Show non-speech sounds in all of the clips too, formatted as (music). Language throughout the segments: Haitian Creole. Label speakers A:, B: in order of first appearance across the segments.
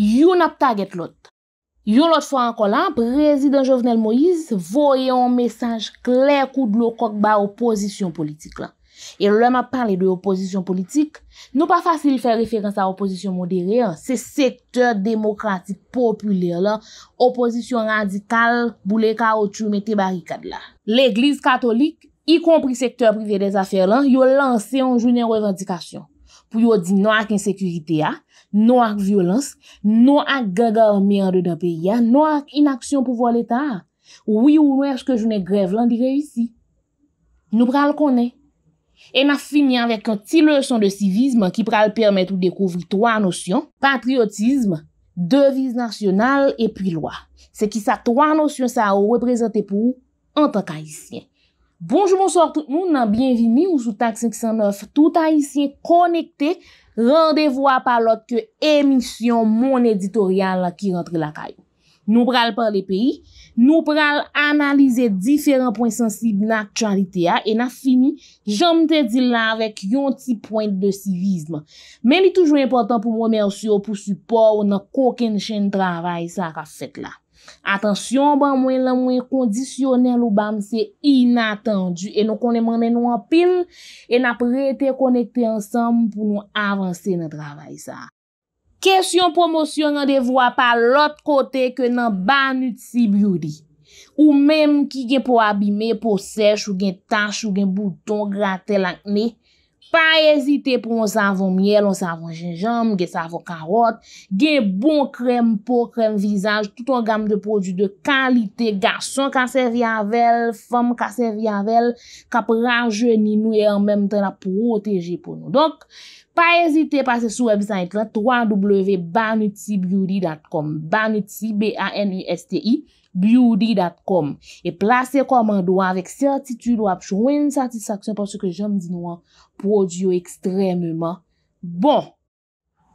A: Yon ap taget lot. Yon lot fwa an kolamp, prezident Jovenel Moïse voye yon mesanj kler kou dlo kok ba oposisyon politik la. E lèm ap parle de oposisyon politik, nou pa fasil fè referans a oposisyon modere, se sektèr demokratik popouler la, oposisyon radikal, boule ka otou mette barikad la. L'Eglise Katolik, yi kompri sektèr privè des afer lan, yon lanse yon jounen revendikasyon pou yon di nou ak insekurite ya, Nou ak vyolans, nou ak gaga ou miyade dan peya, nou ak inaksyon pou vo l'Etat. Ou yi ou nou ek se ke jounen grev lan di reysi. Nou pral konen. E na fini anvek an ti lechon de sivizman ki pral permet ou dekouvri 3 nosyon. Patriotizm, deviz nasyonal, epi lwa. Se ki sa 3 nosyon sa ou reprezentepou an tak haisyen. Bonjou monsor tout nou nan bienvini ou sou tak 509 tout haisyen konekte randevo apalot ke emisyon mon editorial ki rentre lakay. Nou pral parle peyi, nou pral analize diferent pwen sensib na aktualite a, e na fini, jom te dil la vek yon ti pwen de civisme. Men li toujou important pou mwen mersyo pou supor ou nan koken chen travay sa kasek la. Atensyon ban mwen la mwen kondisyonel ou bam se inatendu e nou konenmane nou apil e napre te konekte ansam pou nou avanse nan travay sa. Kesyon promosyon nan devwa pa lot kote ke nan ban utsib yuri ou menm ki gen pou abime pou sech ou gen tach ou gen bouton grate lakne. pa yezite pou an savon miel, an savon jenjam, ge savon karot, ge bon krem pou krem vizaj, tout an gam de produt de kalite, gason kase riavel, fom kase riavel, kap raje ni nou e an menm tè la proteje pou nou. Donk, pa yezite pase sou website la, www.banutibeauty.com, banuti b-a-n-u-s-t-i, Beauty.com E place komando avèk certitude wap chouen satisaksyon pòsè ke jèm di nou an pò di yo ekstremèman. Bon,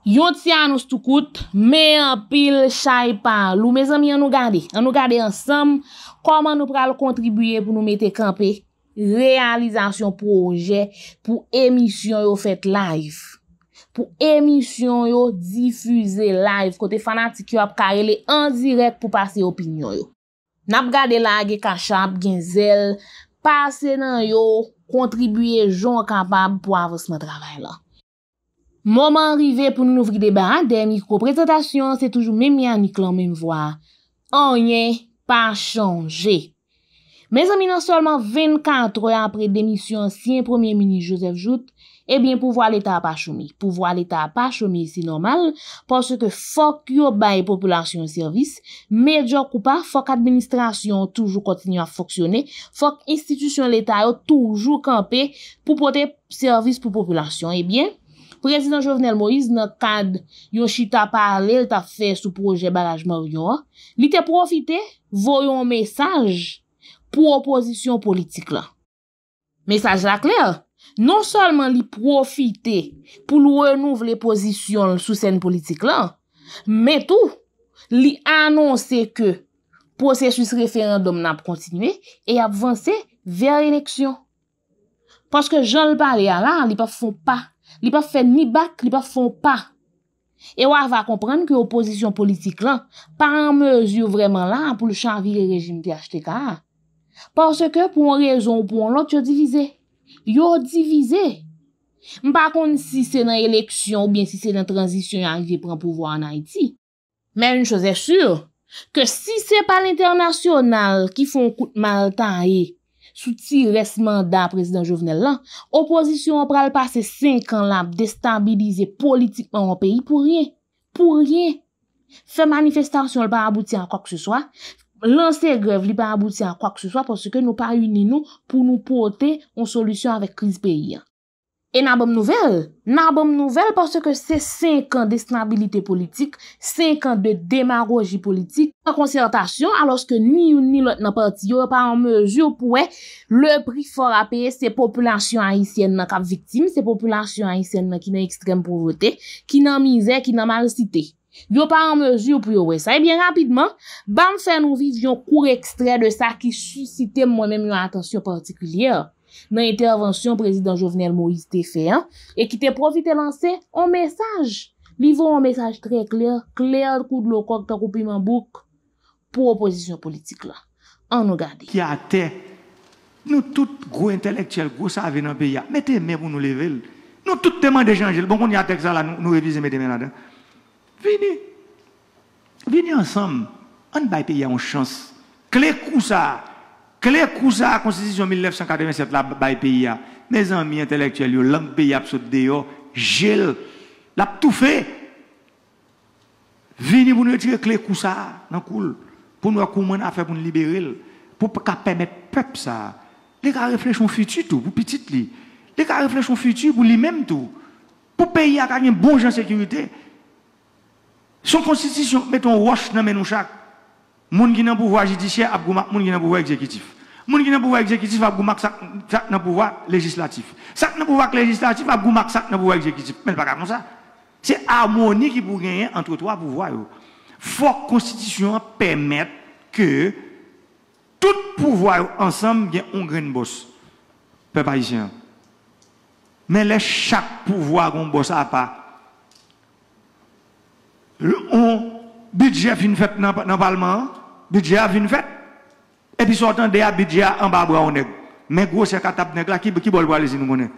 A: yon tsyan nou stoukout, me apil chay palou. Me zèm yon nou gade, an nou gade ansam, koman nou pral kontribuyè pou nou mette kampe realizasyon proje pou emisyon yo fèt live. Pou emisyon yo difyze live kote fanatik yo ap karele an direk pou pase opinyon yo. Nap gade la ge kachap gen zel, pase nan yo, kontribuye jon kapab pou avos mwen travay la. Moman rive pou nou nouvri debat, den mikro prezentasyon, se toujou men mi anik lan men mwa. Anye, pa chanje. Men zaminan solman 24 oye apre denisyon siyen premier mini Joseph Joute, Ebyen, eh pou vwa l'Etat pa choumi. Pou vwa l'Etat pa choumi, se normal, porske fok yo baye populasyon servis, medja koupa, fok administrasyon toujou kontinu a foksyone, fok institisyon l'Etat yo toujou kampe pou pote servis pou populasyon. Ebyen, eh Prezident Jovenel Moïse nan kade yon chita pale, l ta fe sou proje barajman yon, li te profite voyon mesaj pou oposisyon politik la. Mesaj la kler? Non salman li profite pou lou renouv le pozisyon sou sen politik lan, metou li anonse ke posesis referandom nan kontinue e avanse ver releksyon. Paske jan l'pare a la, li pa fon pa. Li pa fè ni bak, li pa fon pa. E wak va komprende ke opozisyon politik lan pa an mezyou vreman la pou lou chanvi rejim pi a jte ka. Paske pou an rezon pou an lot yo divize. yo divize. M pa akon si se nan eleksyon ou bien si se nan tranzisyon a yive pran pouvo an Haiti, men yon chose sur, ke si se pa l'internasyonal ki fon koute mal tae sou ti res mandat prezident jovenel lan, opozisyon pral pase 5 an lap destabilize politikman an peyi pou ryen. Pou ryen. Fe manifestasyon l pa abouti an kwa kse soa, fke Lanser grev li pa abouti a kwa k se swa pwoske nou pa uni nou pou nou pwote yon solusyon avèk kriz peyi. E nan bom nouvel, nan bom nouvel pwoske se 5 an destanabilite politik, 5 an de demarroji politik, nan konsentasyon aloske ni yon ni lot nan pati yon pa an mèjou pouè le pri for apè se populasyon haisyen nan kap viktim, se populasyon haisyen nan ki nan ekstrem pouvote, ki nan mizè, ki nan malisite. Yo pa an mezu pou yo we sa. Ebyen eh rapidman, ban fè nou viv yon koure ekstrey de sa ki susite mwenem yon atensyon partikulyer nan intervensyon prezident Jovenel Moïse Tefean e ki te profite lanse yon mesaj. Livro yon mesaj trey kler, kler kou de lo kòk ta koupi man bouk pou oposisyon politik la. An nou gade. Ki a
B: te, nou tout gwo entelektuel gwo sa venan pe ya. Mète mè pou nou leve l. Nou tout teman dejanje l. Bon kon yatek sa la nou revize mète mè nan dan. Venez. Venez ensemble. On va payer une chance. Clé coup ça. Clé coup Constitution 1987, la bail Mes amis intellectuels, lhomme pays a sauté gel, l'a tout fait. Venez pour nous tirer clé kousa ça, dans cool. Pour nous a à faire pour nous libérer, pour permettre permettre peuple ça. Les gars réfléchissent au futur tout, pour petit li. Les gars réfléchissent au futur pour lui-même tout. Pour pays à gagner bon gens sécurité. Son constitution, mettons roche dans nous chaque. Moun qui n'a pouvoir judiciaire, a goumak, moun qui n'a pouvoir exécutif. Moun qui n'a pouvoir exécutif, a goumak, ça n'a pouvoir législatif. Ça n'a pouvoir législatif, a goumak, ça n'a pouvoir exécutif. Mais pas comme ça. C'est harmonie qui pour gagner entre trois pouvoirs. Faut la constitution permette que tout pouvoir ensemble gagne un grain boss. Peuple haïtien. Mais les chaque pouvoir qu'on boss à part on budget fin fait dans le Parlement, budget a fin fait, et puis sortant de budget en bas bras on est. Mais gros, c'est là, qui qui bol les nous connaît.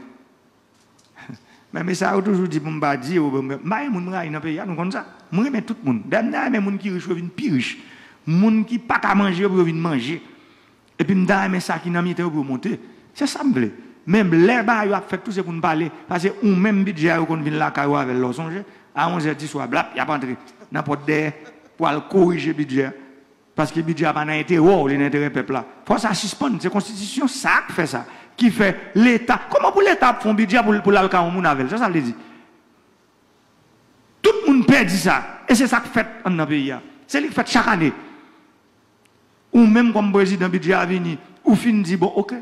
B: (laughs) Mais mais ça, toujours dit, pour me dire, je ne suis pas pays, ah, nous comme ça. Je remet tout le monde. les gens qui riches reviennent Moun ki gens pas à manger manger. Et puis, je mais ça qui n'a pas été monter. C'est ça, me Même les ba ils a fait tout ce qu'on pas Parce que, ou même budget, ils ont pas là, avec à 11h du soir, blap, il a pas entré. N'importe d'air pour corriger le budget. Parce que le budget a pas été wow, oh, intérêt peuple là. Faut ça suspendre. C'est la constitution, ça qui fait ça. Qui fait l'État. Comment pour l'État font budget pour, pour l'alcool au Ça, ça le dit. Tout le monde perd ça. Et c'est ça qui fait en le pays. Hein. C'est ce qui fait chaque année. Ou même comme président budget a venir, ou fin dit, bon, ok,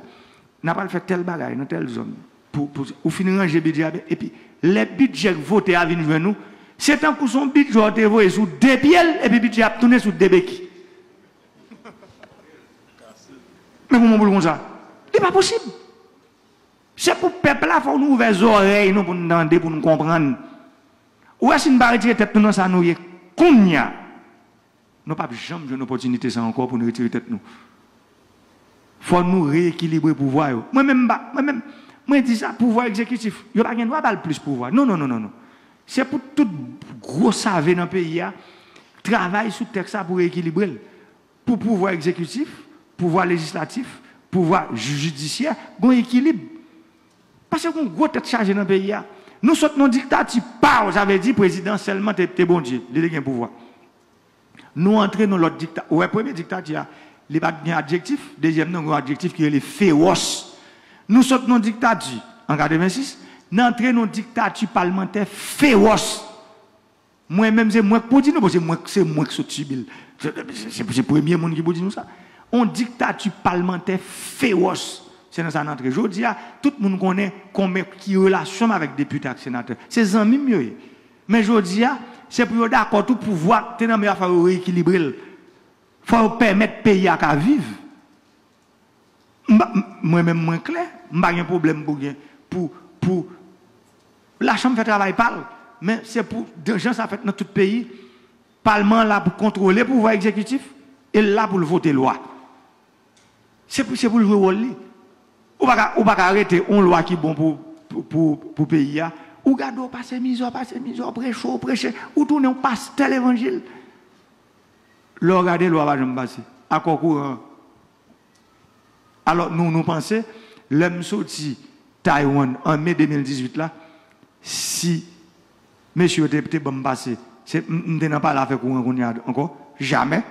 B: n'a pas fait tel bagage dans telle zone. Pour, pour, ou fin ranger budget. Et puis, les budgets votés à venir nous, c'est un coup son budget voté voté sous deux pieds et puis budget a tourné sous deux béquilles. Mais comment vous comme ça Ce n'est pas possible. C'est pour le peuple là, il faut nous ouvrir les oreilles nous, pour nous pour nous comprendre. Ou est-ce qu'on va retirer tête nous ça nous est Kounya. Nous pas jamais une opportunité ça encore pour nous retirer tête nous. Faut nous rééquilibrer pouvoir. Moi-même, bah, moi-même. Moi, je dis ça, pouvoir exécutif. Il n'y a pas de droit de plus pouvoir. Non, non, non, non. non. C'est pour tout gros savé dans le pays, hein. travail sous texte pour équilibrer. Pour pouvoir exécutif, pouvoir législatif, pouvoir judiciaire, bon équilibre. Parce qu'on gros tête chargé dans le pays. Hein. Nous sommes non dictature, pas, j'avais dit, président seulement, t'es bon Dieu, il est pouvoir. Nous entrons dans l'autre dictature. Ouais, premier dictature, il n'y a pas d'adjectif. Deuxième, non, adjectif qui est féroce. Nous sommes dans dictature en 86, nous entrons dans dictature parlementaire féroce. Moi-même, c'est moi qui dire parce que c'est moi qui suis C'est le premier monde qui peut dire nous ça. On dictature parlementaire féroce. C'est dans sa entrée. Je dis, tout le monde connaît combien qui relation avec députés et sénateurs. C'est amis mieux. Mais je dis, c'est pour d'accord tout pouvoir, tenir il faut rééquilibrer. Il faut permettre le pays à vivre moi-même, moins clair, je n'ai pas de problème pour, pour, pour. La Chambre fait travail, parle, mais c'est pour des gens, ça fait dans tout le pays. Parlement là pour contrôler le pouvoir exécutif et là pour voter loi. C'est pour, pour le jouer rôle. Ou pas, ou pas arrêter une loi qui est bon pour le pour, pour pays. Hein. Ou passez passer misère, passer misère, prêcher, prêcher, ou tourner, on passe tel évangile. L'on regarde, loi va jamais passer. À quoi courant alors nous, nous pensons, l'homme sorti Taïwan en mai 2018 là, si monsieur le député Bambassé, c'est n'a pas la fait courant qu'on y encore, jamais.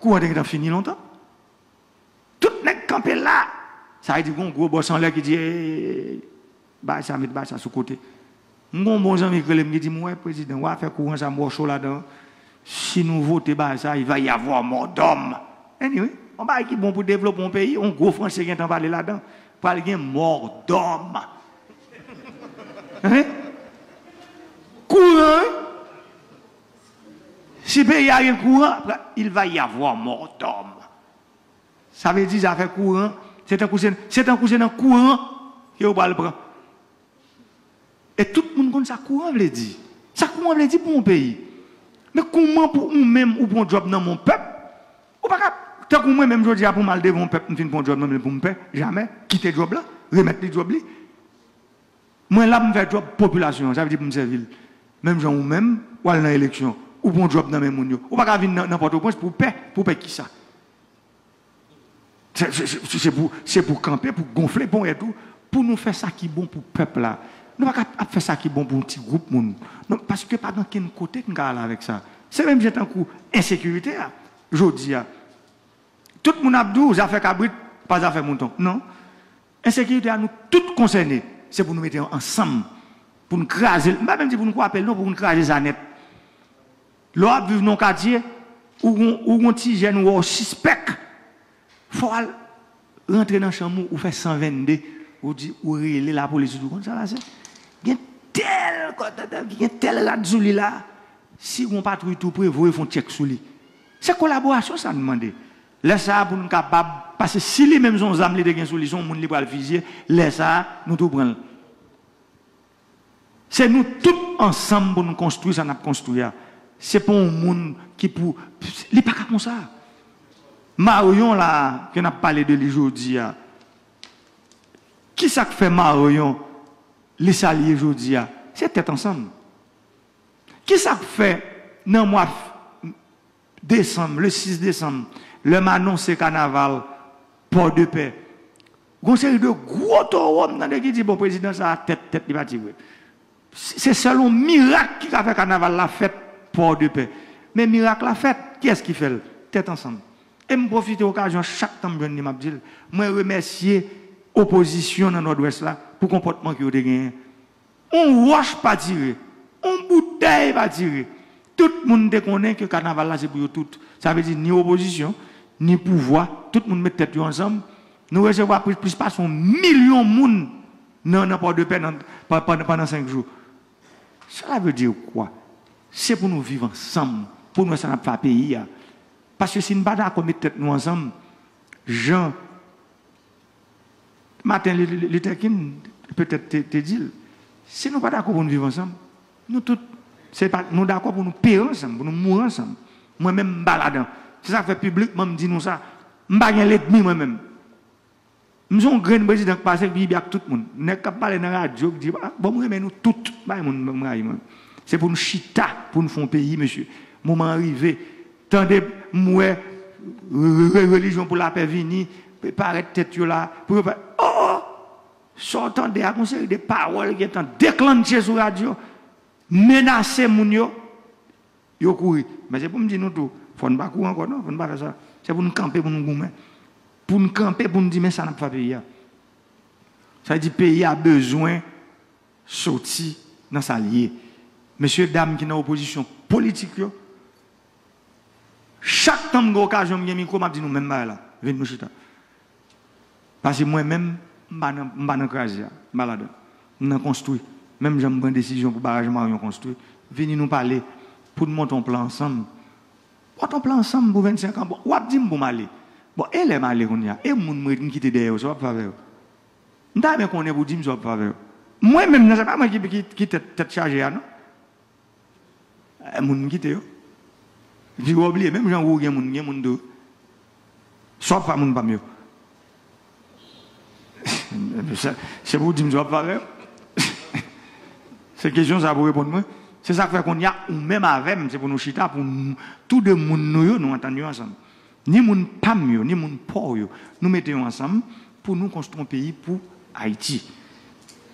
B: Courant a fini longtemps. Tout n'est campé là. Ça dit dire qu'on gros boss en l'air qui dit, bah ça met bas ça sous côté. Mon bon ami qui me dit, moi président, on va faire courant ça, moi chaud là-dedans. Si nous votons bah ça, il va y avoir mort d'homme. Anyway. On va qui bon pour développer un pays, on gros français qui est en parler là-dedans. pour quelqu'un mort d'homme. Hein? Courant. Si pays a un courant, il va y avoir mort d'homme. Ça veut dire ça fait courant. C'est un cousin, c'est un cousin courant qui va le prendre. Et tout le monde compte ça courant veut dit. Ça courant veut dit pour mon pays. Mais comment pour nous même ou pour un job dans mon peuple, ou pas Tant que moi-même, je dis, ah, pour mal devant, je un bon job, mais pour me faire, jamais, quitter le job là, remettre le job là. Moi, là, je fais job population, ça veut dire que je servir. Même gens ou même, ou aller dans l'élection, ou bon job dans même monde. Ou pas venir n'importe où pour payer, pour payer qui ça. C'est pour, pour camper, pour gonfler, bon et tout, pour nous faire ça qui est bon pour le peuple là. Nous ne pouvons pas faire ça qui est bon pour un petit groupe. Moun. Non, parce que pas dans quel côté nous allons avec ça. C'est même j'ai un coup insécurité, hein, je dis. Hein. Tout le monde a fait affaires cabrit, pas fait mouton. Non. Insécurité à nous tous concernés. C'est pour nous mettre ensemble. Pour nous craser. Pas même si pour nous appelez, non, pour nous craser ça net. L'homme vivre dans le quartier où petit tigène ou un suspect. Il faut rentrer dans le chambre ou faire 122. Ou dire ou relé la police. Tout comme ça, là, c'est. Il y a tel il y a tel la là. Si on patrouille tout près, vous font check sur lui. C'est collaboration, ça demande. Laisse ça pour nous capables. Parce que si les mêmes sont âmes, les gens solutions, les gens qui le visier, laisse ça, nous tout prendre. C'est nous tous ensemble pour nous construire ça, nous construire. C'est pour un monde qui pour. Il n'est pas comme ça. Marion, là, nous a parlé de aujourd'hui, qui ça fait Marion, les saliers aujourd'hui C'est tête ensemble. Qui ça fait, dans le mois décembre, le 6 décembre, le Manon, c'est carnaval, port de paix. Vous de gros taureaux dans qui dit bon président ça tête tête il va C'est selon miracle qui a fait carnaval la fête port de paix. Mais miracle la fête, quest ce qui fait Tête ensemble. Et je profite de l'occasion, chaque temps je me dis, moi remercie l'opposition dans nord-ouest là pour comportement qui ont gagné. On roche pas tirer, on bouteille pas tirer. Tout le monde connaît que carnaval là c'est pour tout. Ça veut dire ni opposition ni pouvoir. Tout le monde met tête ensemble. Nous recevons plus, plus pas un million de monde dans port de paix pendant cinq jours. Cela veut dire quoi C'est pour nous vivre ensemble, pour nous faire un pays. Hein. Parce que si nous ne sommes pas d'accord, tête nous ensemble, Jean, Martin Luther King, peut-être te dit, si nous ne sommes pas d'accord pour nous vivre ensemble, nous tous, nous d'accord pour nous payer ensemble, pour nous mourir ensemble. Moi-même, baladant. C'est ça que fait public, je me dit nous ça. Je ne l'ennemi moi-même. Je suis un grand président qui passe avec tout le monde. Je ne parle dans la radio, je dis, ah, bon, moi, nous tous. Bah, c'est pour nous chita, pour nous faire un pays, monsieur. Moment arrivé, tendez, moi, religion pour la paix venir, préparer tête là, pour Oh! Sortant des conseils des paroles qui sont déclenchées sur la radio, menacer mon yo, yo Mais c'est pour me dire nous tout. Faut pas courir encore, non, faut pas faire ça. C'est pour nous camper, pour nous goumer. Pour nous camper, pour nous dire, mais ça n'a pas pays. Ça veut dire, pays a besoin de sortir dans sa liée. Monsieur, dames qui sont en opposition politique, chaque temps que j'ai occasion de micro, je dis nous même bah, là, venez nous chita. Parce que moi-même, je suis pas crasé, malade. Je a construit. Même j'ai une bonne décision pour le barrage Marion construit. Venez nous parler pour nous monter un plan ensemble on ensemble pour 25 ans. Bon, ou dit pour m'aller. Bon, et les m'aller qu'on y a. Et moun m'a quitté derrière, ça va pas faire. N'a bien qu'on est pour dire, ça va pas faire. Moi-même, je sais pas moi qui, qui, qui charge chargée, hein, non? Eh, moun quitté, J'ai oublié, même j'en roule, moun, gen moun do. Sauf pas moun pas mieux. C'est pour dire, ça va pas faire. (laughs) C'est question, ça pour répondre moi. C'est ça que fait qu'on y a, ou même avec, c'est pour nous chita, pour tout le monde, nous, nous entendons ensemble. Ni moun pam yo, ni moun por yo, nous mettons ensemble pour nous construire un pays pour Haïti.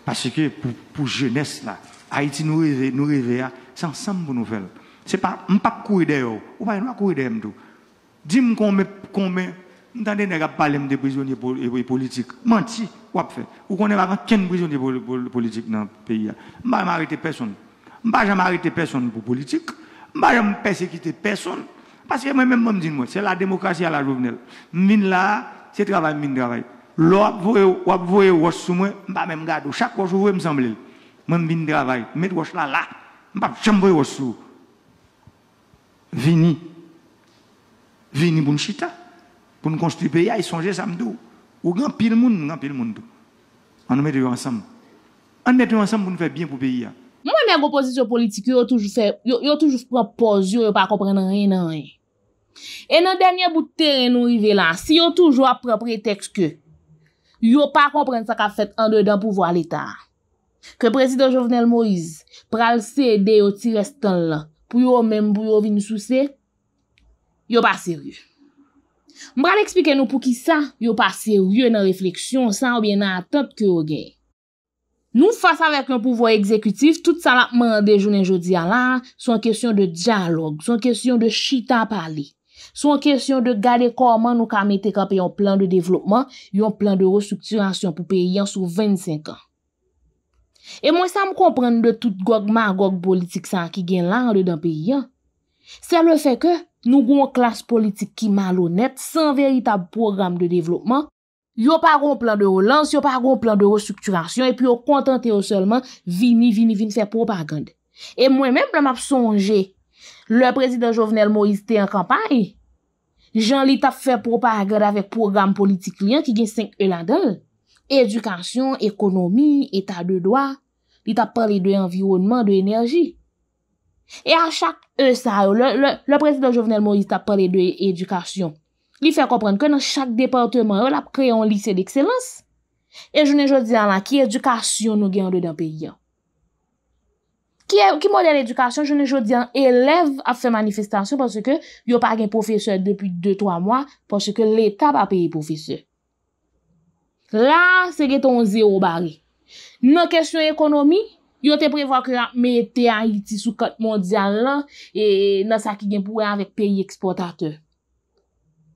B: Parce que pour, pour jeunesse là, Haïti nous rêve, nous c'est ensemble pour nous faire. C'est pas, on pas courir derrière, ou pas, on courir derrière tout. Dis-moi combien, combien, Mdande nèg a parlé de prisonniers politiques. Menti, ou a fait. Ou connaît pas qu'un prisonnier politique dans le pays. Je hein. ne vais arrêter personne vais jamais arrêter personne pour politique. vais jamais persécuter personne. Parce que moi-même, je me moi, c'est la démocratie à la journée. Mine là, c'est travail, mine travail. L'op voye wosh sou moi-même, même gado. Chaque jour ou je me je vin travail. Met là, là, là. là. voye Vini. Vini pou Pou pays, le monde, moun monde. On met On met faire bien le pays. Hein.
A: Mwen men gwo pozisyon politik yo toujou f propoz, yo yo pa kompren nan re nan re. E nan danyan bout teren nou rive lan, si yo toujou ap pre preteks ke, yo yo pa kompren sa ka fet an de dan pou vo al eta. Ke prezident Jovenel Moïse pral se de yo ti restan la pou yo menm bou yo vin sou se, yo pa seryou. Mbra l'eksplike nou pou ki sa, yo pa seryou nan refleksyon san ou bien nan atop ke yo genye. Nou fasa vek yon pouvoi ekzekutif, tout salatman de jounen jodi ala, son kesyon de diyalog, son kesyon de chita pali, son kesyon de gade koman nou ka metek ap yon plan de devlopman, yon plan de restrukturasyon pou peyyan sou 25 an. E mwen sa m konpren de tout gog ma gog politik san ki gen la an de dan peyyan, sa le fe ke nou goun klas politik ki malonet, san veritab program de devlopman, Yo pa ron plan de ron lans, yo pa ron plan de ron strukturasyon, epi yo kontante yo solman, vini, vini, vini, fè propagand. E mwen mèm lè m ap sonje, lè prezident Jovenel Moïse te an kampay, jan li tap fè propagand avèk program politik liyan ki gen sèk e lan dèl. Edukasyon, ekonomi, eta de doa, li tap pale dè environman, dè enerji. E an chak e sa yo, lè prezident Jovenel Moïse tap pale dè edukasyon. Li fè komprenn ke nan chak departement yo la pou kreyon lise d'ekselans. E jounen jò diyan la ki edukasyon nou gen do dan peyi an. Ki e, model edukasyon jounen jò diyan elev ap fè manifestasyon pòsè ke yo pa gen profeseur depi 2-3 mwa pòsè ke l'Etat pa peyi profeseur. La se gen ton zè ou bari. Non kesyon ekonomi, yo te prevo ak me te ayiti sou kot mondyan lan e nan sa ki gen pouwe avèk peyi eksportateur.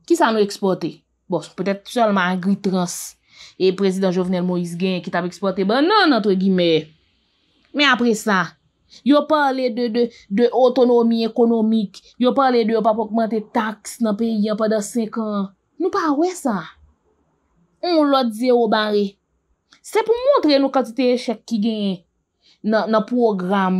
A: Ki sa nou eksportè? Bo, pwetèp chalman gri trans. E prezident Jovenel Moïse gen, ki tave eksportè, ba nan, nan tre gime. Men apre sa, yo pale de, de, de otonomi ekonomik, yo pale de, yo pa pokmante taks, nan peyi, an pa da sek an. Nou pa we sa. On lwa dze ou bare. Se pou montre nou kati te echek ki gen, nan, nan program.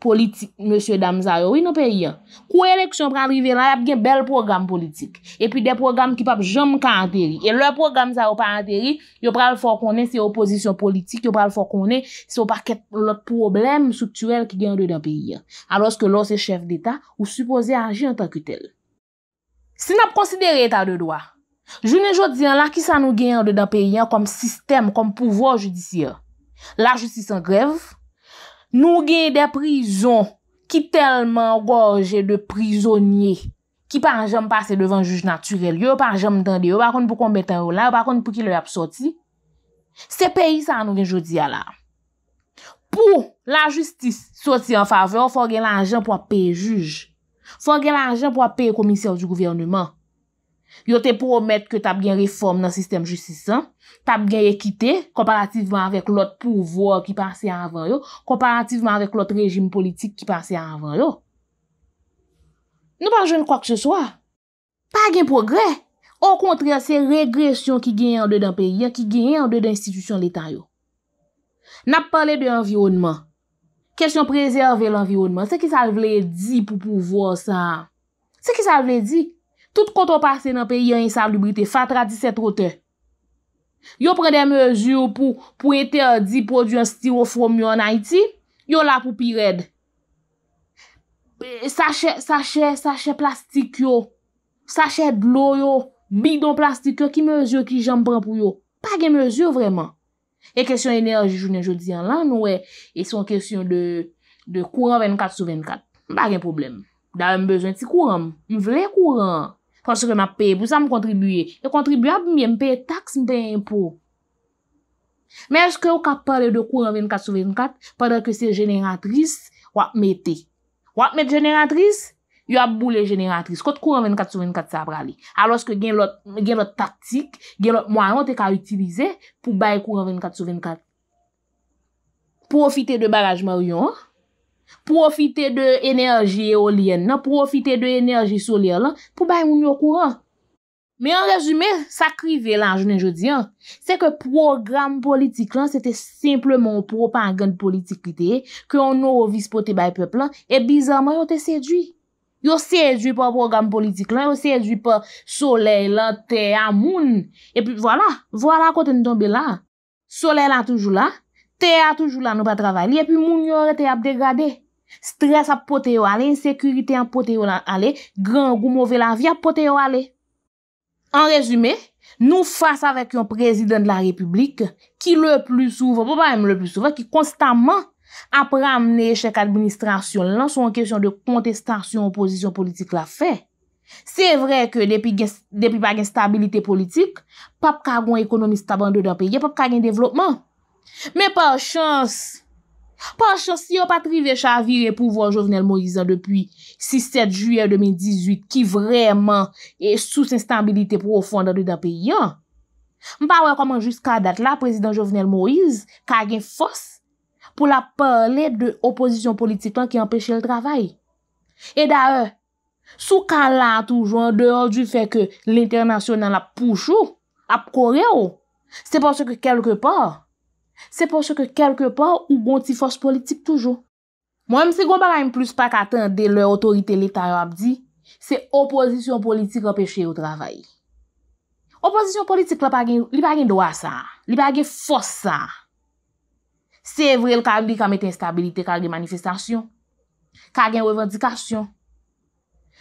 A: politik, Monsie Damzay, ou yon pe yon. Kou eleksyon pran rive lan, ap gen bel program politik. E pi de program ki pap jom ka anteri. E lò program zan ou pa anteri, yon pral fò konen se oposisyon politik, yon pral fò konen se ou pa ket lòt problem subtuel ki gen yon de da pe yon. Alòs ke lò se chef d'Etat, ou supose anji anta kütel. Si nan pronsidere etat de doa, jounen jò diyan la ki sa nou gen yon de da pe yon kom sistem, kom pouvo joudisyon. La joudisyon grev, Nou gen de prizon ki telman gorje de prizonye ki panjèm pase devan juj naturel yo, panjèm tende yo, bakon pou kon bete yo la, bakon pou ki lè ap soti. Se peyi sa nou gen jodi ya la. Pou la justis soti an fave, ou fon gen la anjèm pou ap pey juj, fon gen la anjèm pou ap pey komisyon di gouvernement. yo te promet ke tab gen reform nan sistem justisan tab gen ekite komparativeman avèk lot pouvo ki pase avan yo komparativeman avèk lot rejim politik ki pase avan yo nou pa joun kwa ke se swa pa gen progre an kontre an se regresyon ki gen yon de dan perya ki gen yon de dan institusyon letan yo nap pale de environman kesyon prezerve l'environman se ki sa vle di pou pouvo sa se ki sa vle di tout konton pase nan peyi an insalubrite, fatra di se trote. Yo prene mezu pou ete di pou di an styrofoam yo nan iti, yo la pou pi red. Sachet, sachet, sachet plastik yo, sachet blou yo, bidon plastik yo, ki mezu ki janm pran pou yo. Page mezu vreman. E kesyon enerji jounen jodi an lan, nou e, e son kesyon de kouran 24 sou 24. Page problem. Da wèm bezwen ti kouran. M vle kouran an. Fonsreman pe, pou sa m kontribuye. E kontribuye ap miye m pe tax m te impou. Men eske ou kap pale de kou 24-24 padan ke se jeneratris wap mete. Wap mete jeneratris, yo ap boule jeneratris. Kote kou 24-24 sa prale. Aloske gen lot taktik, gen lot mwa yon te ka utilize pou bay kou 24-24. Profite de bagajman yon. profite de enerji eolien nan, profite de enerji soler nan, pou bay moun yo kouran. Me an rezume, sa krive lan jounen jodi an, se ke programe politik lan, se te simplemon pro pa an gen politik li te, ke yon nou ovis pou te bay peplan, e bizanman yo te sedwi. Yo sedwi pa programe politik lan, yo sedwi pa soleil lan, te amoun. E pi wala, wala kon ten donbe la, soleil lan toujou la, te a toujou la nou ba travay li, epi moun yon rete ap degade. Stres ap pote yo ale, insekurite ap pote yo ale, gran gou mouvel avi ap pote yo ale. An rezume, nou fasa vek yon prezident la republik, ki le plus souve, pou pa yon le plus souve, ki konstanman ap ramne echec administrasyon lan, son kesyon de kontestasyon oposisyon politik la fe. Se vre ke depi bagen stabilite politik, pap ka gwen ekonomis taban de da peye, pap ka gen devlopman, Mè pa chans, pa chans yon pa trive chavire pou vwa Jovenel Moïse an depi 6-7 juye 2018 ki vreman e sous instabilite profonde an de da pe yon. Mpa wè koman jiska dat la prezident Jovenel Moïse kagen fos pou la pale de opozisyon politik an ki anpeche l travay. E da e, sou kalan toujou an de ordi fè ke l'internasyon nan la pouchou ap kore ou, se pas se ke kelke par. Se pou se ke kelke pa ou bon ti fos politik toujou. Mwen mse goun bagay m plus pa katande le otorite leta yo ap di, se opozisyon politik an peche yo travay. Opozisyon politik la li bagay ndowa sa, li bagay fos sa. Se vre l kagli kamet instabilite kagli manifestasyon, kagli revadikasyon.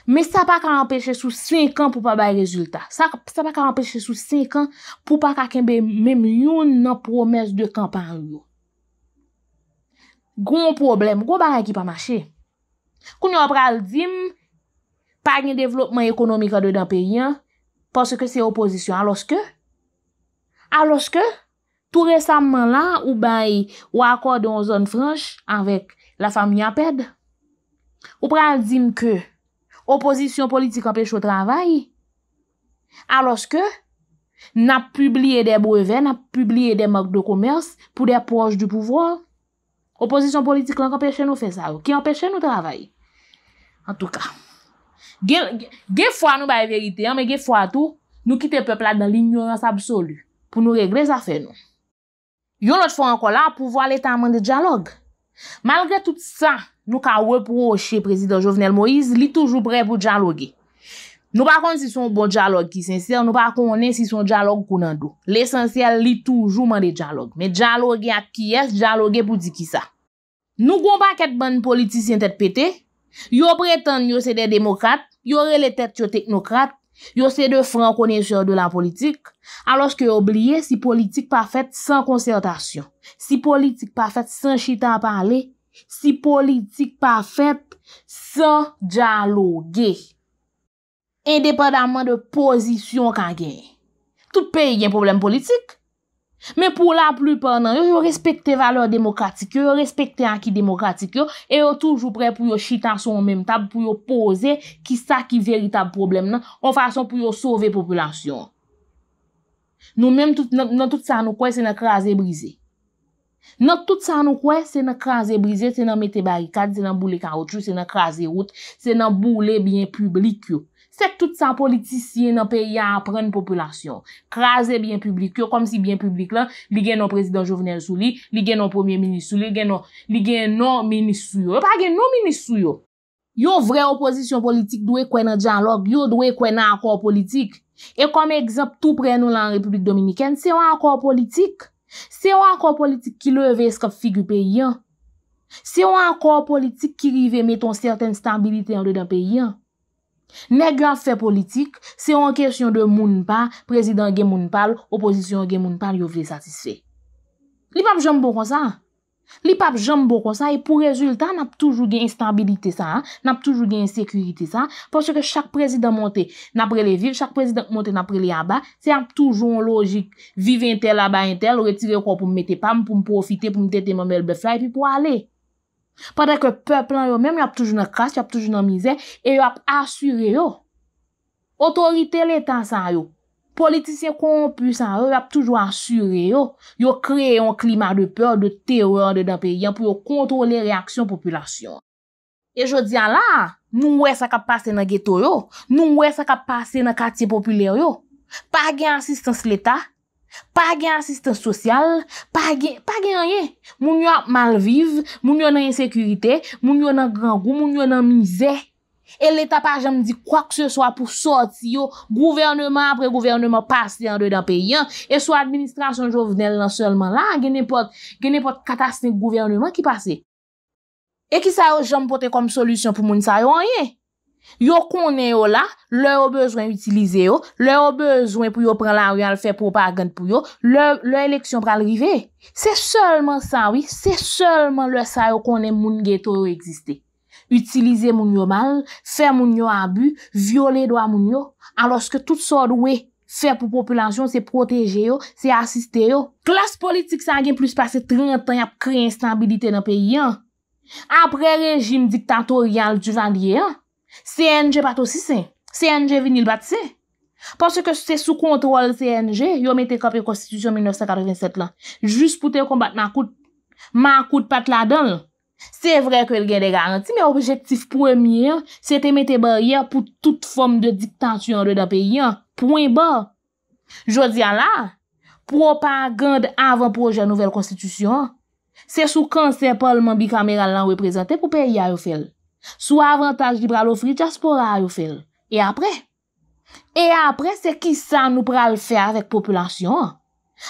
A: Me sa pa ka empèche sou 5 an pou pa bay rezultat. Sa pa ka empèche sou 5 an pou pa kakèmbe mèm yon nan promès de kampan yon. Goun problem. Goun ban yon ki pa mache. Koun yon pral zim pa gen devlopman ekonomika de dan pe yon porske se oposisyon. Aloske? Aloske? Tou resamman la ou bay ou akwa don zon franj avèk la fami apèd. Ou pral zim ke Oposisyon politik anpeche ou travaye. Aloske, nan publie de boyeve, nan publie de mok de komers, pou de proj du pouvoir. Oposisyon politik lank anpeche nou fe sa ou. Ki anpeche nou travaye. An tou ka. Ge fwa nou ba verite, anme ge fwa tou, nou kite pepla dan l'ignorans absolu. Pou nou regle zafen nou. Yon lot fwa anko la, apouvo ale tanman de djalog. Malgre tout sa, Nou ka wè pou o che prezident Jovenel Moïse, li toujou pre pou djalogue. Nou pa kon si son bon djalogue ki sensil, nou pa kon ne si son djalogue kon an do. L'esensil li toujou man de djalogue. Men djalogue at ki yes, djalogue pou di ki sa. Nou kon pa ket ban politisyen tèt pète, yo preten yo se de demokrat, yo re le tèt yo teknokrat, yo se de francone sur de la politik, alos ke oubliye si politik pa fèt san konsertasyon, si politik pa fèt san chitan pale, si politik pa fèt san djaloge indepadaman de pozisyon kanken tout pey gen problem politik men pou la plupan nan yo yo respekte valeur demokratik yo yo yo respekte anki demokratik yo yo yo toujou pre pou yo chitan son menm tab pou yo pose ki sa ki veritab problem nan ou fason pou yo sove populasyon nou menm nan tout sa nou kwen se nan kaze brize Nan tout sa nou kwe, se nan kraze brize, se nan mete barikad, se nan boule karoutu, se nan kraze out, se nan boule byen publik yo. Sek tout sa politisye nan pe ya aprenn populasyon. Kraze byen publik yo, kom si byen publik la, li gen non prezident Jovenel Souli, li gen non premier ministre Souli, li gen non ministre Souli. Yo pa gen non ministre Souli yo. Yo vre oposisyon politik dwe kwen nan janlog, yo dwe kwen nan akor politik. E kom egzap tou pre nou lan Republik Dominiken, se yo akor politik. Se yon akor politik ki le ve skap figu pe yon? Se yon akor politik ki rive meton certain stabilite yon de da pe yon? Ne gwa fe politik, se yon kesyon de moun pa, prezident gen moun pal, oposisyon gen moun pal yo vle satisfe. Li pap jom pou bon konsan? Li pa ap jambou kon sa, e pou rezultat, nap toujou gen instabilite sa, nap toujou gen sekurite sa, porsye ke chak prezident monte napre le vil, chak prezident monte napre le yaba, se ap toujou logik, vive entel, abay entel, ou retive yo kon pou mwete pam, pou mw profite, pou mwete te mwemel befla, e pi pou ale. Padre ke peplan yo menm, yo ap toujou nan kras, yo ap toujou nan mize, e yo ap asyre yo. Otorite le tan san yo. Politisyen konpil san Europe toujwa asyure yo, yo kreye yon klima de peur, de teror de da peyen pou yo kontrole reaksyon populasyon. E jodi an la, nou mwese akap pase nan geto yo, nou mwese akap pase nan katye populer yo. Pa gen ansistans leta, pa gen ansistans sosyal, pa gen anye. Moun yo ap malviv, moun yo nan insekurite, moun yo nan gangou, moun yo nan mizè. E leta pa jom di kwa k se swa pou soti yo Gouvernement apre gouvernement Pase yon de dan pe yon E sou administrasyon jow venel lan selman la Genepot katastik gouvernement ki pase E ki sa yo jom pote kom solusyon pou moun sa yo Yo konen yo la Le yo bezwen utilize yo Le yo bezwen pou yo pran la Le yo el fè propagand pou yo Le yo eleksyon pran le rive Se selman sa yo Se selman le sa yo konen moun geto yo existe Utilize moun yo mal, fè moun yo abu, viole dwa moun yo, aloske tout so dwe fè pou populansyon se proteje yo, se asiste yo. Klas politik sangyen plis pase 30 an ap kre instabilite nan peyi an. Apre rejim diktatorial duvan diye an, CNG pat osi se. CNG vinil bat se. Paske se sou kontrol CNG, yo mette kopye konstitusyon 1987 la. Jus pou te kombat makout pat la don lè. Se vre ke el gen de garanti, me objektif pwemye se te mette barye pou tout fom de diktansyon de da peyi an, pwen ba. Jodi an la, propagand avan proje nouvel konstitusyon, se sou konsen palman bikameral nan we prezante pou peyi a yo fel. Sou avantaj li pral ofri, jas pou ra a yo fel. E apre, se ki san nou pral fe avik populasyon,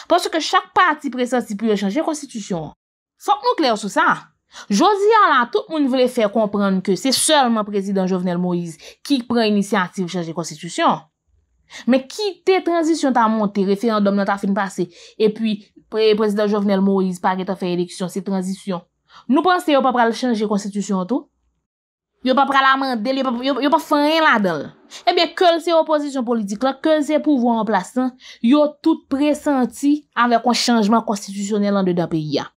A: pou se ke chak pati presensi pou yo chanje konstitusyon, fok nou kler sou sa. Joziya la tout moun vle fè kompran ke se selman prezidant Jovenel Moïse ki pren inisyantiv chanje konstitusyon. Men ki te tranzisyon ta monte, referandom nan ta fin pase, e pi prezidant Jovenel Moïse pari ta fè eliksyon, se tranzisyon, nou pranse yo pa pral chanje konstitusyon tout? Yo pa pral amandel, yo pa fè rin eh la del? E bè kol se oposisyon politik la, kol se pouvo en plasan, yo tout presanti avèk an chanjman konstitusyonel an de da peyi ya.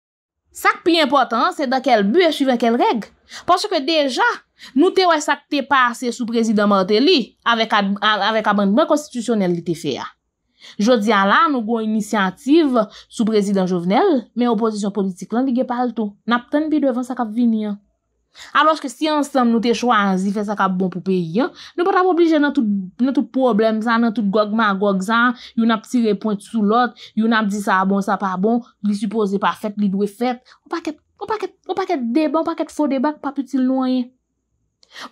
A: Sak pi importan se da ke l bu e suivan ke l reg. Ponso ke deja, nou te wè sak te pase sou prezidant Mateli avèk abandman konstitusyonel li te fè ya. Jodi an la nou gwen inisyantiv sou prezidant Jovenel men opozisyon politik lan li gepal to. Nap ten pi devan sak ap vini ya. Aloj ke si ansam nou te chwanzi fè sa kap bon pou pe yon, nou pat ap oblije nan tout problem san, nan tout gogman gogzan, yon ap ti repoint sou lot, yon ap di sa bon, sa pa bon, li suppose pa fèt, li dwe fèt, ou pa ket deban, ou pa ket fò deban, pa puti lwoyen.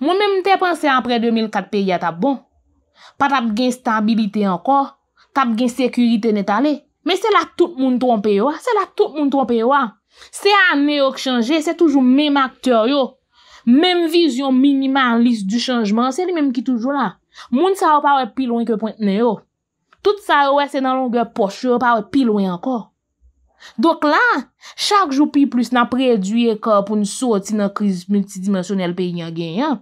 A: Moun mèm te panse apre 2004 pe yon tap bon, pat ap gen stabilite ankon, tap gen sekurite net ale, men se la tout moun trompe yon, se la tout moun trompe yon. Se anè yon k chanje, se toujou mèm aktyor yon. Mem vizyon minimalist du chanjman, se li mem ki toujou la. Moun sa ou pa ou e pilon ke pointe ne yo. Tout sa ou ese nan longa poche ou pa ou e pilon anko. Dok la, chak jou pi plus nan preduye ka pou nou soti nan kriz multidimensionel pe yon genyan.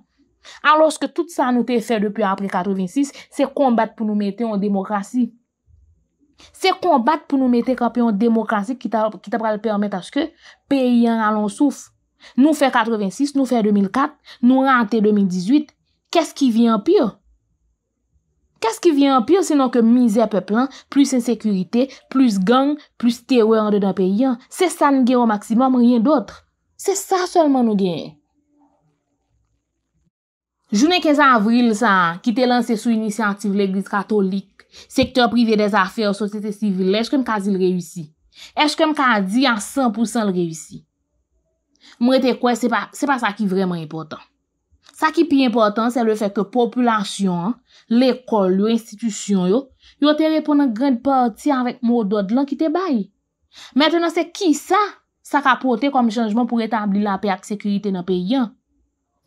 A: Anlorske tout sa nou te fe depi apri 86, se kombat pou nou mette yon demokrasi. Se kombat pou nou mette yon demokrasi ki te pral permit aske pe yon alonsouf. Nou fè 86, nou fè 2004, nou rentè 2018, kè s ki vi an pyo? Kè s ki vi an pyo senon ke mizè peplan, plus insèkürite, plus gang, plus terwè an dè nan peyan, se sa n gen wè maksimum, rien dotre. Se sa solman nou gen. Jounè kez avril sa, ki te lanse sou inisiantiv l'Eglise Katolik, sektor privè des affè ou sosyete sivile, e j kem kazi l reyousi? E j kem kazi an 100% l reyousi? Mwen rete kwen se pa sa ki vreman important. Sa ki pi important se le fek ke populasyon, le ekol, le institisyon yo, yo te repon nan gwen parti avèk mou do dlan ki te bay. Mwen tenan se ki sa, sa ka pote kom chanjman pou retabli la pe ak sekurite nan pe yon.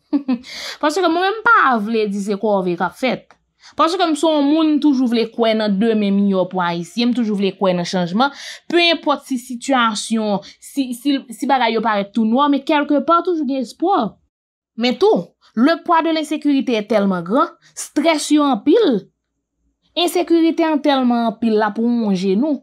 A: (laughs) Pas se ke mwen mwen pa avle di se kou avle ka fet. Pansè kèm son moun toujou vle kwen nan deme mi yo pwa isyem, toujou vle kwen nan chanjman, pwè yon pot si situasyon, si bagay yo pare tout noua, mè kelke pot toujou gen espwa. Mè tou, lè pwa de l'insekurite yon telman gran, stres yo an pil. Insekurite an telman an pil la pou moun genou.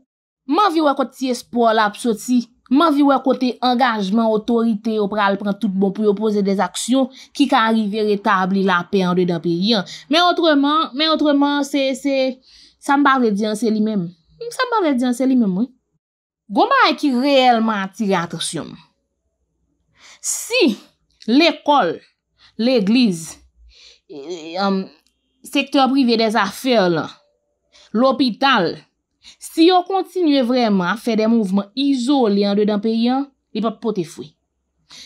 A: Mè vi wakot si espwa la pso ti. Man vi wè kote angajman, otorite, wè pral pran tout bon pou yo pose des aksyon ki ka arrive retabli la pe an de da pe yon. Men otreman, men otreman, se, se, sa mba vè diyan, se li menm. Sa mba vè diyan, se li menm, wè. Goma e ki reèlman tire atrasyon. Si l'ekol, l'eglize, euh, euh, um, sektèr privè des afer lò, l'opital, l'opital, si yo kontinye vreman a fe de mouvman izole an de dan pe yon, li pa pou pote fwi.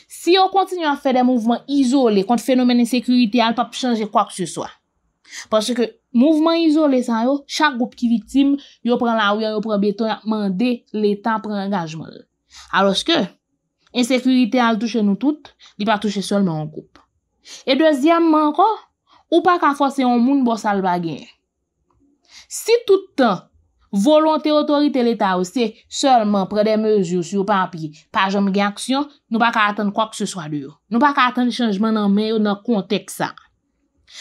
A: Si yo kontinye a fe de mouvman izole kont fenomen insekurite, al pa pou chanje kwa kse swa. Paske ke mouvman izole san yo, chak goup ki vitim, yo pren la ouya, yo pren beton, mande le ta prengajman. Alos ke, insekurite al touche nou tout, li pa touche sol men an goup. E dezyam man ko, ou pa ka fwase yon moun bosa al bagen. Si toutan, Volonte otorite leta ou se seman pre de mezu sou pampi pa jom gen aksyon, nou pa ka aten kwa kse swa diyo. Nou pa ka aten chanjman nan men ou nan kontek sa.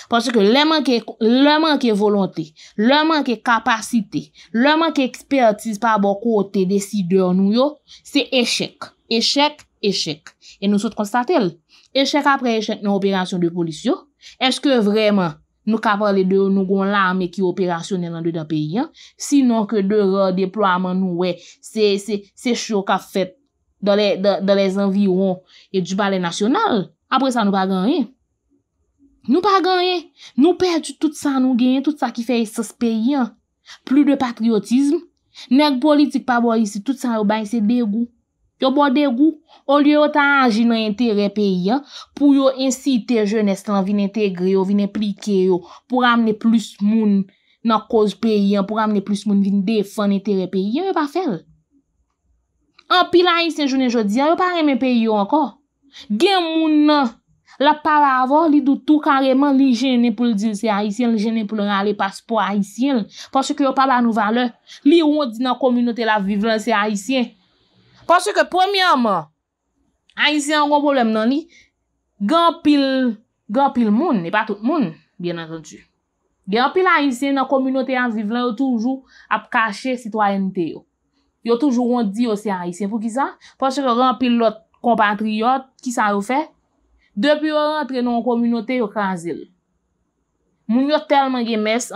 A: Pwase ke le manke volonte, le manke kapasite, le manke ekspertise pa bo kote deside ou nou yo, se eshek. Eshek, eshek. E nou sot konstatil, eshek apre eshek nan operasyon de polisyon, eske vreman Nou kavole de ou nou goun lame ki operasyonel an de da peyi an. Sinon ke de redeploaman nou we se se se se chou ka fet do le de de les anviron e du bale nasyonal. Apre sa nou pa ganyen. Nou pa ganyen. Nou perdi tout sa nou genyen. Tout sa ki fey sos peyi an. Plu de patriotism. Neg politik pa bo yisi tout sa yo bany se degou. Yo bode gou, ou li yo ta anji nan yon tere peyi an, pou yo insite jenestan vin entegre yo, vin implike yo, pou ramne plus moun nan koz peyi an, pou ramne plus moun vin defan yon tere peyi an, yo pa fel. An pi la Aisyen jounen jodi an, yo pa remen peyi yo anko. Gen moun nan, la par avor li doutou kareman li jene pou l'dil se Aisyen, li jene pou l'anle paspo Aisyen, porsi ki yo pa la nouvalan, li yon di nan kominote la vivlan se Aisyen, Ponche ke pwemyanman, Aisyen yon kon pwolem nan ni, gen pil moun, ne pa tout moun, gen pil Aisyen nan komunote yon vivele, yon toujou ap kache sitwoyenite yon. Yon toujou yon di yon se Aisyen, pou ki sa? Ponche ke gen pil lot kompatri yon, ki sa yon fe? Depi yon rentre nan komunote yon kranzil. Moun yon telman gemes,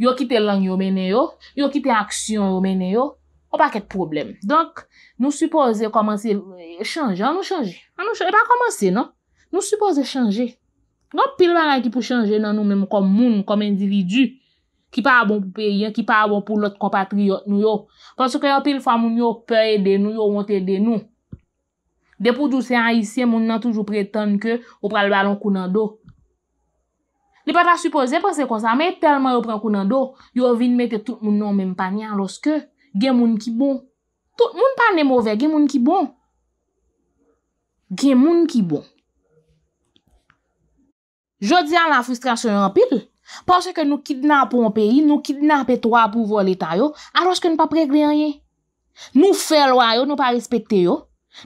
A: yon kite lang yon mene yon, yon kite aksyon yon mene yon, Ou pa ket problem. Donk, nou suppose komansi e eh, chanje. An nou chanje. An nou chanje. E pa komansi, non? Nou suppose chanje. Gop pil baran ki pou chanje nan nou menm kom moun, kom individu, ki pa abon pou peyen, ki pa abon pou lote kompatriot nou yo. Pansi ke yo pil famoun yo peyede nou, yo woteyede nou. Depou dousen an isye, moun nan toujou pretende ke ou pral balon kounan do. Li pata suppose, pasen konsa, men telman ou pral kounan do, yo vin mette tout moun nan menm panyan, loske, Gen moun ki bon. Tout moun pa ne mouve, gen moun ki bon. Gen moun ki bon. Jodi an la frustrasyon yon apil, pa chè ke nou kidnap pou moun peyi, nou kidnap etwa pou vòl etay yo, alò chè ke nou pa pregbe riyen. Nou fè lwa yo, nou pa respekte yo.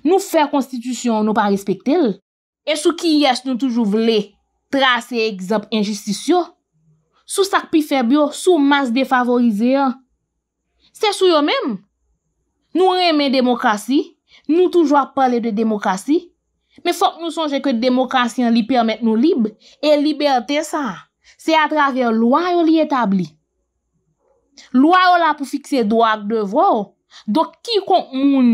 A: Nou fè konstitusyon, nou pa respekte l. E sou ki yes nou toujou vle, trase egzop injistisyon. Sou sakpi febyo, sou mas defavorize yon. Se sou yo mèm. Nou remè demokrasi. Nou toujwa pale de demokrasi. Me fok nou sonje ke demokrasi an li permèt nou lib. E liberte sa. Se atraver loy ou li etabli. Loy ou la pou fikse doak devro. Dok ki kon moun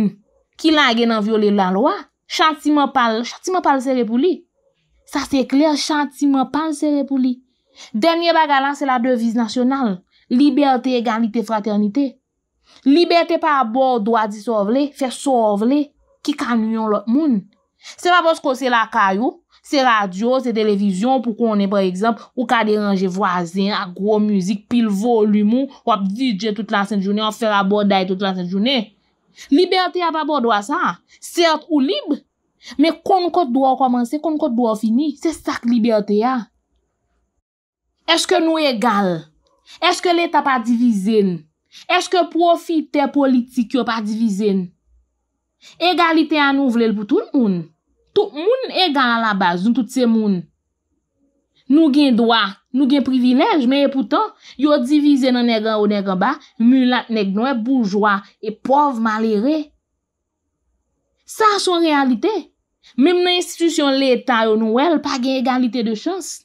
A: ki langen an viole lan loy. Chantim an pal, chantim an pal se repouli. Sa se kler, chantim an pal se repouli. Dènyè bagalan se la devise nasyonal. Liberte, egalite, fraternite. Liberté pa bò do a disovle, fè sovle, ki kan yon lot moun. Se la bò skosè la kayou, se radio, se televizyon, pou konen, pre eksemp, ou ka deranje vwazen, a gwo müzik, pil volumou, wap vidye tout la sèn jounè, wap fè la bò daye tout la sèn jounè. Liberté a pa bò do a sa, sèrt ou lib, me kon kòt do a komanse, kon kòt do a fini, se sak liberté a. Echke nou egal? Echke l'eta pa divize nè? Eske profite politik yo pa divize? Egalite anou vlel pou tout moun. Tout moun egan la baz dun tout se moun. Nou gen doa, nou gen privilej, men e poutan, yo divize nan egan ou negan ba, moun lat nek nou e boujwa e pov malere. Sa son realite. Mem nan institusyon l'Etat yo nou el, pa gen egalite de chans.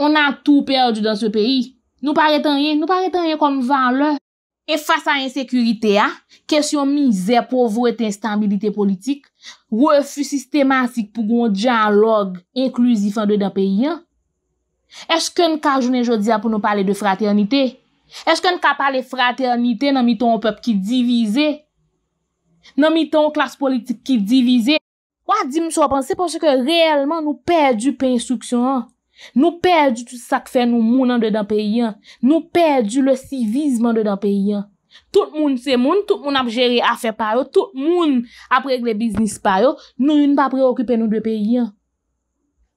A: On a tou perdi dan se peyi. Nou pare tan yon, nou pare tan yon kom van lò. E fasa yon sekurite a, kes yon mize pou vw et instabilite politik, wè fw sistematik pou goun diyan log inklusif an dè da peyi an. Eske nou ka jounen jodia pou nou pale de fraternite? Eske nou ka pale fraternite nan miton wop ki divize? Nan miton wop klas politik ki divize? Wad di mswa panse pou se ke reyelman nou perde yon pe instruksyon an? Nou perdi tout sa k fè nou moun an de dan peyi an. Nou perdi le sivizman de dan peyi an. Tout moun se moun, tout moun ap jere afè par yo, tout moun ap rek le biznis par yo, nou yon pa preokipe nou de peyi an.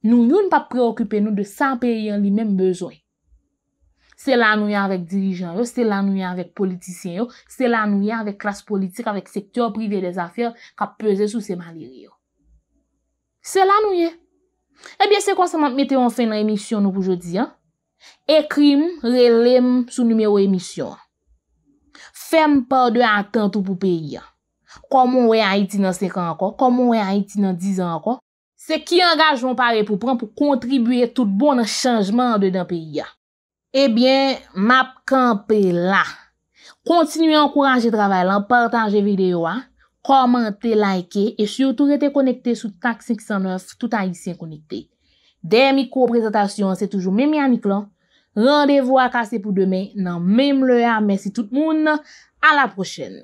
A: Nou yon pa preokipe nou de san peyi an li menm bezoy. Se lan nou yon avèk dirijan yo, se lan nou yon avèk politisyen yo, se lan nou yon avèk klas politik, se lan nou yon avèk sektor privè des afèr ka peze sou se maliri yo. Se lan nou yon. Ebyen, eh se kon seman te mette yon fè nan emisyon nou pou jodi, an? Ekrim, relem, sou nume ou emisyon. Fèm pa ou de an tentou pou peyi, an? Koman ou e Haiti nan sek an anko? Koman ou e Haiti nan dizan anko? Se ki angajman pare pou pran pou kontribuyet tout bon nan chanjman an de dan peyi, an? Ebyen, eh map kanpe la. Kontinuyen an kouranje travèl an, partanje videyo, an? komente, laike, et surtout rete konekte sou Tak 509 tout Haïtien konekte. Demi ko prezentasyon, se toujou mèmi Aniklan. Rendez-vous akase pou demè nan mèm le a. Mèsi tout moun. A la prochen.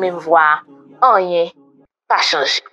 A: 재미 m wwa anye, pa chanjou.